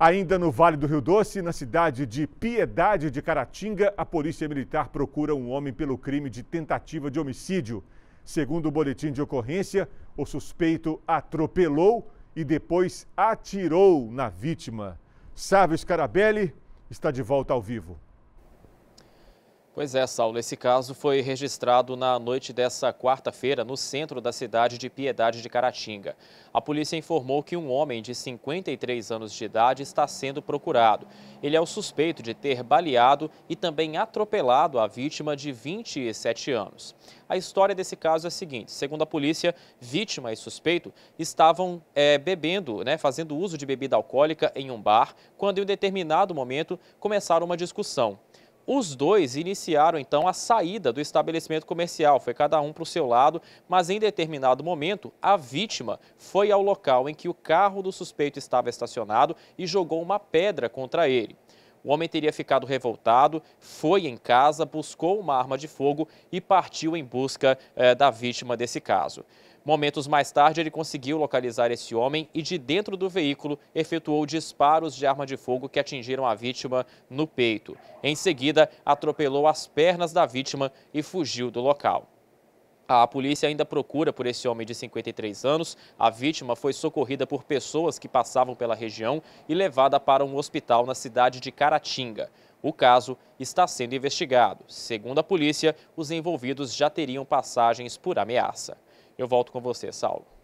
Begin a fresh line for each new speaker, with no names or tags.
Ainda no Vale do Rio Doce, na cidade de Piedade de Caratinga, a polícia militar procura um homem pelo crime de tentativa de homicídio. Segundo o boletim de ocorrência, o suspeito atropelou e depois atirou na vítima. Sávio Scarabelli está de volta ao vivo.
Pois é, Saulo, esse caso foi registrado na noite dessa quarta-feira no centro da cidade de Piedade de Caratinga. A polícia informou que um homem de 53 anos de idade está sendo procurado. Ele é o suspeito de ter baleado e também atropelado a vítima de 27 anos. A história desse caso é a seguinte: segundo a polícia, vítima e suspeito estavam é, bebendo, né, fazendo uso de bebida alcoólica em um bar, quando em um determinado momento começaram uma discussão. Os dois iniciaram então a saída do estabelecimento comercial, foi cada um para o seu lado, mas em determinado momento a vítima foi ao local em que o carro do suspeito estava estacionado e jogou uma pedra contra ele. O homem teria ficado revoltado, foi em casa, buscou uma arma de fogo e partiu em busca eh, da vítima desse caso. Momentos mais tarde, ele conseguiu localizar esse homem e, de dentro do veículo, efetuou disparos de arma de fogo que atingiram a vítima no peito. Em seguida, atropelou as pernas da vítima e fugiu do local. A polícia ainda procura por esse homem de 53 anos. A vítima foi socorrida por pessoas que passavam pela região e levada para um hospital na cidade de Caratinga. O caso está sendo investigado. Segundo a polícia, os envolvidos já teriam passagens por ameaça. Eu volto com você, Saulo.